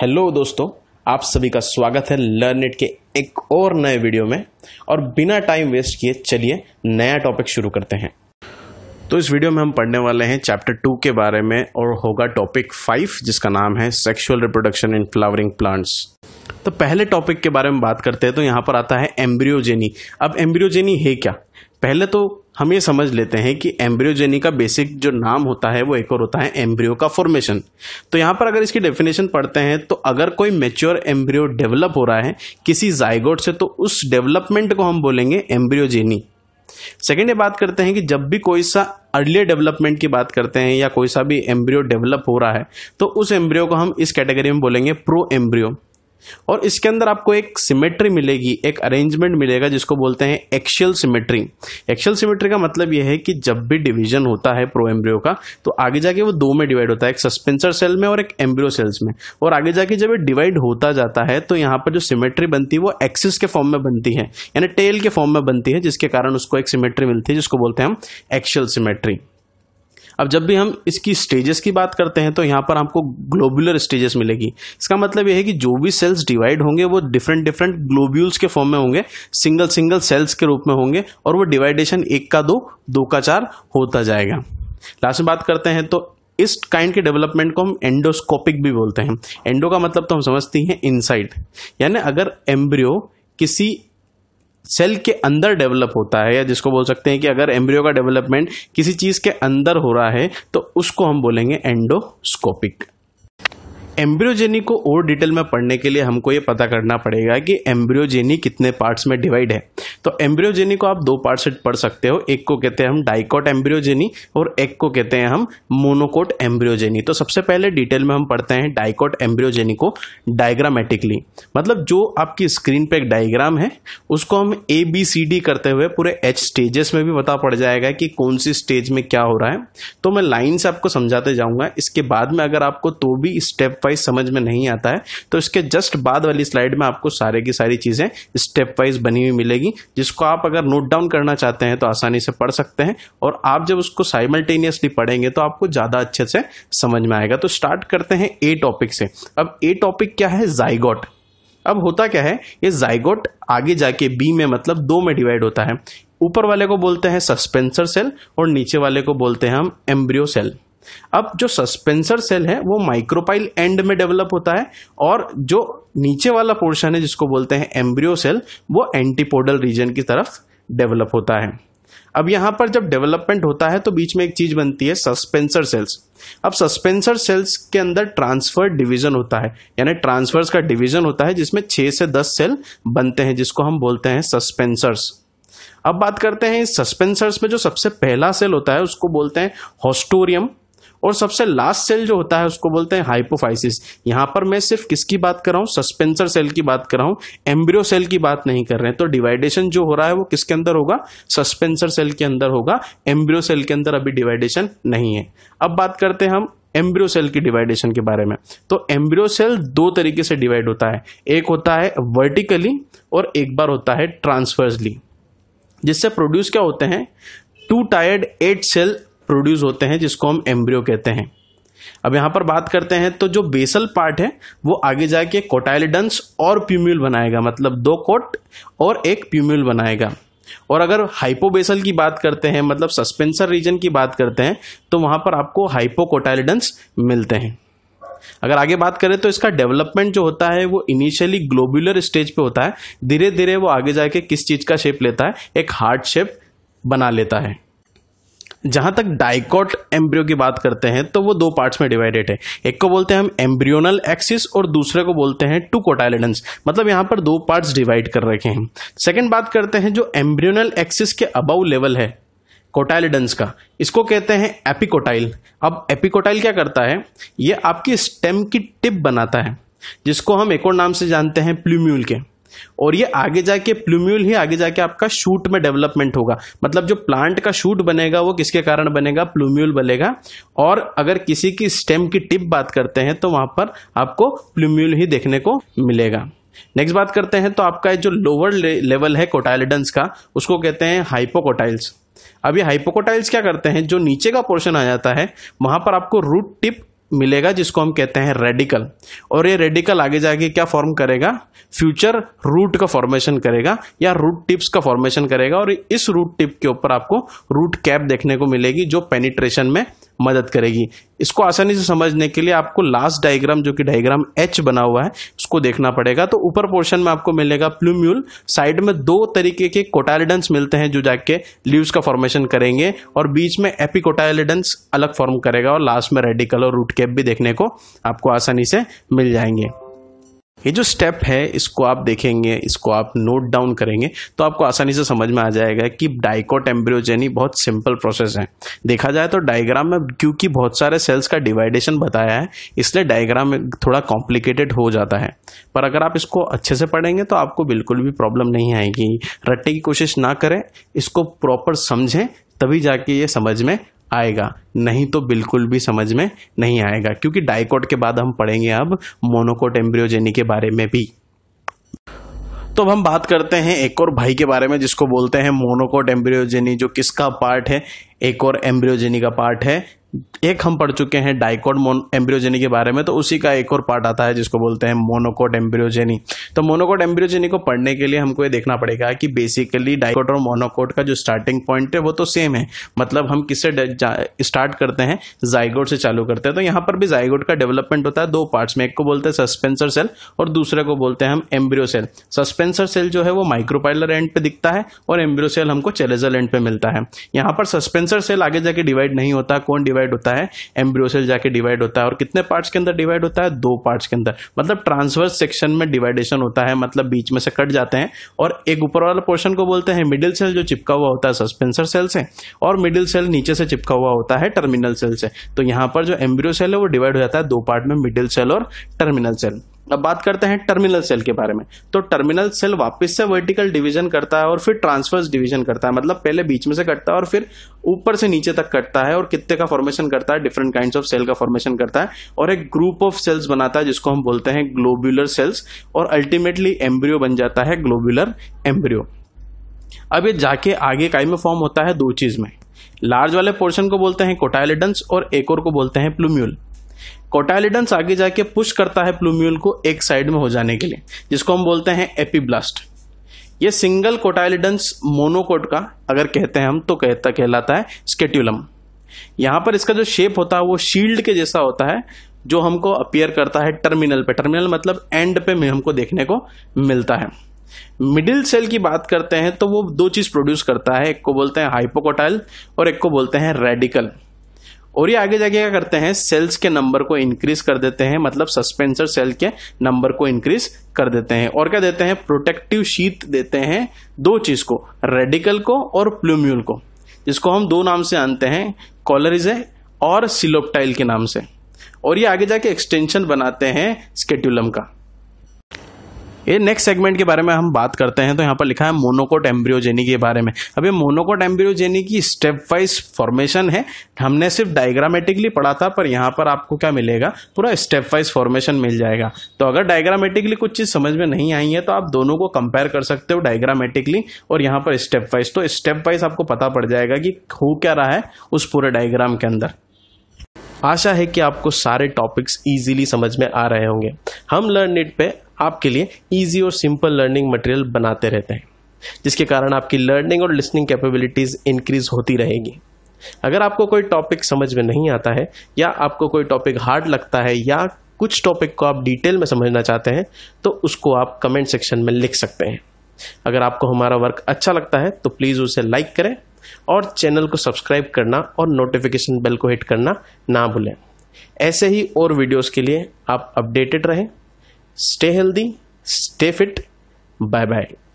hello दोस्तों आप सभी का स्वागत है लर्न इट के एक और नए वीडियो में और बिना टाइम वेस्ट किए चलिए नया टॉपिक शुरू करते हैं तो इस वीडियो में हम पढ़ने वाले हैं चैप्टर टू के बारे में और होगा टॉपिक फाइव जिसका नाम है sexual reproduction in flowering plants तो पहले टॉपिक के बारे में बात करते हैं तो यहाँ पर आता है एम्ब्रियोजेनी अब एम्ब्रियोजेनी है क्या पहले तो हम ये समझ लेते हैं कि एम्ब्रियोजेनी का बेसिक जो नाम होता है वो एक और होता है एम्ब्रियो का फॉर्मेशन तो यहाँ पर अगर इसकी डेफिनेशन पढ़ते हैं तो अगर कोई मेच्योर एम्ब्रियो डेवलप हो रहा है किसी जायगोट से तो उस डेवलपमेंट को हम बोलेंगे एम्ब्रियोजेनी सेकेंड ये बात करते हैं कि जब भी कोई सा अर्लियर डेवलपमेंट की बात करते हैं या कोई सा भी एम्ब्रियो डेवलप हो रहा है तो उस एम्ब्रियो को हम इस कैटेगरी में बोलेंगे प्रो एम्ब्रियो और इसके अंदर आपको एक सिमेट्री मिलेगी एक अरेंजमेंट मिलेगा जिसको बोलते हैं एक्शियल सिमेट्री एक्शियल सिमेट्री का मतलब यह है कि जब भी डिवीजन होता है प्रो एम्ब्रियो का तो आगे जाके वो दो में डिवाइड होता है एक सस्पेंसर सेल में और एक एम्ब्रियो सेल्स में और आगे जाके जब ये डिवाइड होता जाता है तो यहाँ पर जो सिमेट्री बनती है वो एक्सिस के फॉर्म में बनती है यानी टेल के फॉर्म में बनती है जिसके कारण उसको एक सिमेट्री मिलती है जिसको बोलते हैं हम एक्शियल सिमेट्री अब जब भी हम इसकी स्टेजेस की बात करते हैं तो यहाँ पर हमको ग्लोबुलर स्टेजेस मिलेगी इसका मतलब यह है कि जो भी सेल्स डिवाइड होंगे वो डिफरेंट डिफरेंट ग्लोब्यूल्स के फॉर्म में होंगे सिंगल सिंगल सेल्स के रूप में होंगे और वो डिवाइडेशन एक का दो दो का चार होता जाएगा लास्ट में बात करते हैं तो इस काइंड के डेवलपमेंट को हम एंडोस्कोपिक भी बोलते हैं एंडो का मतलब तो हम समझते हैं इनसाइड यानी अगर एम्ब्रियो किसी सेल के अंदर डेवलप होता है या जिसको बोल सकते हैं कि अगर एम्ब्रियो का डेवलपमेंट किसी चीज़ के अंदर हो रहा है तो उसको हम बोलेंगे एंडोस्कोपिक एम्ब्रियोजेनी को और डिटेल में पढ़ने के लिए हमको ये पता करना पड़ेगा कि एम्ब्रियोजेनी कितने पार्ट्स में डिवाइड है तो एम्ब्रियोजेनी को आप दो पार्ट से पढ़ सकते हो एक को कहते हैं हम डाइकोट एम्ब्रियोजेनी और एक को कहते हैं हम मोनोकोट एम्ब्रियोजेनी तो सबसे पहले डिटेल में हम पढ़ते हैं डाइकोट एम्ब्रियोजेनी को डायग्रामेटिकली मतलब जो आपकी स्क्रीन पर एक डायग्राम है उसको हम ए बी सी डी करते हुए पूरे एच स्टेजेस में भी पता पड़ जाएगा कि कौन सी स्टेज में क्या हो रहा है तो मैं लाइन से आपको समझाते जाऊंगा इसके बाद में अगर आपको तो भी स्टेप वाइज समझ में नहीं आता है तो इसके जस्ट बाद वाली स्लाइड में आपको सारे की सारी चीज़ें स्टेप वाइज बनी हुई मिलेगी जिसको आप अगर नोट डाउन करना चाहते हैं तो आसानी से पढ़ सकते हैं और आप जब उसको साइमल्टेनियसली पढ़ेंगे तो आपको ज़्यादा अच्छे से समझ में आएगा तो स्टार्ट करते हैं ए टॉपिक से अब ए टॉपिक क्या है जाइगोट अब होता क्या है ये जाइगोट आगे जाके बी में मतलब दो में डिवाइड होता है ऊपर वाले को बोलते हैं सस्पेंसर सेल और नीचे वाले को बोलते हैं हम एम्ब्रियो सेल अब जो सस्पेंसर सेल है वो माइक्रोपाइल एंड में डेवलप होता है और जो नीचे वाला पोर्शन है जिसको बोलते हैं एम्ब्रियो सेल वो एंटीपोडल रीजन की तरफ डेवलप होता है अब यहां पर जब डेवलपमेंट होता है तो बीच में एक चीज बनती है सस्पेंसर सेल्स अब सस्पेंसर सेल्स के अंदर ट्रांसफर डिवीजन होता है यानी ट्रांसफर्स का डिवीजन होता है जिसमें छह से दस सेल बनते हैं जिसको हम बोलते हैं सस्पेंसर्स अब बात करते हैं सस्पेंसर्स में जो सबसे पहला सेल होता है उसको बोलते हैं होस्टोरियम और सबसे लास्ट सेल जो होता है उसको बोलते हैं हाइपोफाइसिस यहां पर मैं सिर्फ किसकी बात कर रहा हूं सस्पेंसर सेल की बात कर रहा हूं एम्ब्रियो सेल की बात नहीं कर रहे हैं तो डिवाइडेशन जो हो रहा है वो किसके अंदर होगा सस्पेंसर सेल के अंदर होगा एम्ब्रियो सेल के अंदर अभी डिवाइडेशन नहीं है अब बात करते हैं हम एम्ब्रियो सेल की डिवाइडेशन के बारे में तो एम्ब्रियो सेल दो तरीके से डिवाइड होता है एक होता है वर्टिकली और एक बार होता है ट्रांसफर्सली जिससे प्रोड्यूस क्या होते हैं two tiered eight cell produce होते हैं जिसको हम एम्ब्रियो कहते हैं अब यहां पर बात करते हैं तो जो बेसल पार्ट है वो आगे जाके कोटाइलिडंस और प्यूम्यूल बनाएगा मतलब दो कोट और एक प्यूम्यूल बनाएगा और अगर हाइपोबेसल की बात करते हैं मतलब सस्पेंसर रीजन की बात करते हैं तो वहां पर आपको हाइपोकोटाइलिडंस मिलते हैं अगर आगे बात करें तो इसका डेवलपमेंट जो होता है वो इनिशियली ग्लोबुलर स्टेज पे होता है धीरे धीरे वो आगे जाके किस चीज़ का शेप लेता है एक हार्ट शेप बना लेता है जहां तक डाइकॉट एम्ब्रियो की बात करते हैं तो वो दो पार्ट्स में डिवाइडेड है एक को बोलते हैं हम एम्ब्रियोनल एक्सिस और दूसरे को बोलते हैं टू कोटाइलेडेंस मतलब यहां पर दो पार्ट्स डिवाइड कर रखे हैं सेकेंड बात करते हैं जो एम्ब्रियोनल एक्सिस के अबाउ लेवल है कोटाइलेडेंस का इसको कहते हैं एपिकोटाइल अब एपिकोटाइल क्या करता है ये आपकी स्टेम की टिप बनाता है जिसको हम एक और नाम से जानते हैं प्लूम्यूल के और ये आगे जाके प्लूम्यूल ही आगे जाके आपका शूट में डेवलपमेंट होगा मतलब जो प्लांट का शूट बनेगा वो किसके कारण बनेगा प्लूम्यूल बनेगा और अगर किसी की स्टेम की टिप बात करते हैं तो वहां पर आपको प्लूम्यूल ही देखने को मिलेगा नेक्स्ट बात करते हैं तो आपका जो लोअर लेवल है कोटाइलिडन्स का उसको कहते हैं हाइपोकोटाइल्स अभी हाइपोकोटाइल्स क्या करते हैं जो नीचे का पोर्शन आ जाता है वहां पर आपको रूट टिप मिलेगा जिसको हम कहते हैं रेडिकल और ये रेडिकल आगे जाके क्या फॉर्म करेगा फ्यूचर रूट का फॉर्मेशन करेगा या रूट टिप्स का फॉर्मेशन करेगा और इस रूट टिप के ऊपर आपको रूट कैप देखने को मिलेगी जो पेनिट्रेशन में मदद करेगी इसको आसानी से समझने के लिए आपको लास्ट डायग्राम जो कि डायग्राम एच बना हुआ है उसको देखना पड़ेगा तो ऊपर पोर्शन में आपको मिलेगा प्लूम्यूल साइड में दो तरीके के कोटाइलिडन्स मिलते हैं जो जाके लीव्स का फॉर्मेशन करेंगे और बीच में एपिकोटाइलिडेंस अलग फॉर्म करेगा और लास्ट में रेडिकल और रूट कैप भी देखने को आपको आसानी से मिल जाएंगे ये जो स्टेप है इसको आप देखेंगे इसको आप नोट डाउन करेंगे तो आपको आसानी से समझ में आ जाएगा कि डाइकोट एम्ब्रियोजेनी बहुत सिंपल प्रोसेस है देखा जाए तो डायग्राम में क्योंकि बहुत सारे सेल्स का डिवाइडेशन बताया है इसलिए डायग्राम थोड़ा कॉम्प्लिकेटेड हो जाता है पर अगर आप इसको अच्छे से पढ़ेंगे तो आपको बिल्कुल भी प्रॉब्लम नहीं आएगी रटने की कोशिश ना करें इसको प्रॉपर समझें तभी जाके ये समझ में आएगा नहीं तो बिल्कुल भी समझ में नहीं आएगा क्योंकि डाइकोट के बाद हम पढ़ेंगे अब मोनोकोट एम्ब्रियोजेनी के बारे में भी तो अब हम बात करते हैं एक और भाई के बारे में जिसको बोलते हैं मोनोकोट एम्ब्रियोजेनी जो किसका पार्ट है एक और एम्ब्रियोजेनी का पार्ट है एक हम पढ़ चुके हैं डाइकोड मोन एम्ब्रियोजेनी के बारे में तो उसी का एक और पार्ट आता है जिसको बोलते हैं मोनोकोड एम्ब्रियोजेनी तो मोनोकोड एम्ब्रियोजेनी को पढ़ने के लिए हमको ये देखना पड़ेगा कि बेसिकली डाइकोड और मोनोकोड का जो स्टार्टिंग पॉइंट है वो तो सेम है मतलब हम किससे स्टार्ट करते हैं जाइगोड से चालू करते हैं तो यहाँ पर भी जाइगोड का डेवलपमेंट होता है दो पार्ट में एक को बोलते हैं सस्पेंसर सेल और दूसरे को बोलते हैं हम एम्ब्रियो सेल सस्पेंसर सेल जो है वो माइक्रोपाइलर एंड पे दिखता है और एम्ब्रियो सेल हमको चेलेजल एंड पे मिलता है यहां पर सस्पेंसर सेल आगे जाके डिवाइड नहीं होता कौन डिवाइड होता है एम्ब्रियो सेल जाके डिवाइड होता है और कितने पार्ट्स के अंदर डिवाइड होता है दो पार्ट्स के अंदर मतलब ट्रांसवर्स सेक्शन में डिवाइडेशन होता है मतलब बीच में से कट जाते हैं और एक ऊपर वाला पोर्शन को बोलते हैं मिडिल सेल जो चिपका हुआ होता है सस्पेंसर सेल से और मिडिल सेल नीचे से चिपका हुआ होता है टर्मिनल सेल से तो यहां पर जो एम्ब्रियो सेल है वो डिवाइड हो जाता है दो पार्ट में मिडिल सेल और टर्मिनल सेल अब बात करते हैं टर्मिनल सेल के बारे में तो टर्मिनल सेल वापस से वर्टिकल डिवीजन करता है और फिर ट्रांसफर्स डिवीजन करता है मतलब पहले बीच में से कटता है और फिर ऊपर से नीचे तक कटता है और कितने का फॉर्मेशन करता है डिफरेंट काइंड ऑफ सेल का फॉर्मेशन करता है और एक ग्रुप ऑफ सेल्स बनाता है जिसको हम बोलते हैं ग्लोब्यूलर सेल्स और अल्टीमेटली एम्ब्रियो बन जाता है ग्लोब्यूलर एम्ब्रियो अब ये जाके आगे काई में फॉर्म होता है दो चीज में लार्ज वाले पोर्शन को बोलते हैं कोटाइलिडन्स और एक और को बोलते हैं प्लूम्यूल कोटाइलिडन्स आगे जाके पुश करता है प्लूम्यूल को एक साइड में हो जाने के लिए जिसको हम बोलते हैं एपीब्लास्ट ये सिंगल कोटाइलिडन्स मोनोकोट का अगर कहते हैं हम तो कहता कहलाता है स्केट्यूलम यहां पर इसका जो शेप होता है वो शील्ड के जैसा होता है जो हमको अपियर करता है टर्मिनल पे टर्मिनल मतलब एंड पे में हमको देखने को मिलता है मिडिल सेल की बात करते हैं तो वो दो चीज प्रोड्यूस करता है एक को बोलते हैं हाइपोकोटाइल और एक को बोलते हैं रेडिकल और ये आगे जाके क्या करते हैं सेल्स के नंबर को इंक्रीज कर देते हैं मतलब सस्पेंसर सेल के नंबर को इंक्रीज कर देते हैं और क्या देते हैं प्रोटेक्टिव शीत देते हैं दो चीज को रेडिकल को और प्लूम्यूल को जिसको हम दो नाम से आनते हैं कॉलरिजे और सिलोपटाइल के नाम से और ये आगे जाके एक्सटेंशन बनाते हैं स्केट्यूलम का ये नेक्स्ट सेगमेंट के बारे में हम बात करते हैं तो यहाँ पर लिखा है मोनोकोट एम्ब्रियोजेनी के बारे में अब ये मोनोकोट एम्ब्रियोजेनी की स्टेप वाइज फॉर्मेशन है हमने सिर्फ डायग्रामेटिकली पढ़ा था पर यहाँ पर आपको क्या मिलेगा पूरा स्टेप वाइज फॉर्मेशन मिल जाएगा तो अगर डायग्रामेटिकली कुछ चीज़ समझ में नहीं आई है तो आप दोनों को कंपेयर कर सकते हो डायग्रामेटिकली और यहाँ पर स्टेप वाइज तो स्टेप वाइज आपको पता पड़ जाएगा कि हो क्या रहा है उस पूरे डायग्राम के अंदर आशा है कि आपको सारे टॉपिक्स इजीली समझ में आ रहे होंगे हम लर्न इट पे आपके लिए इजी और सिंपल लर्निंग मटेरियल बनाते रहते हैं जिसके कारण आपकी लर्निंग और लिसनिंग कैपेबिलिटीज इंक्रीज होती रहेगी अगर आपको कोई टॉपिक समझ में नहीं आता है या आपको कोई टॉपिक हार्ड लगता है या कुछ टॉपिक को आप डिटेल में समझना चाहते हैं तो उसको आप कमेंट सेक्शन में लिख सकते हैं अगर आपको हमारा वर्क अच्छा लगता है तो प्लीज़ उसे लाइक करें और चैनल को सब्सक्राइब करना और नोटिफिकेशन बेल को हिट करना ना भूलें ऐसे ही और वीडियोस के लिए आप अपडेटेड रहें stay healthy stay fit bye bye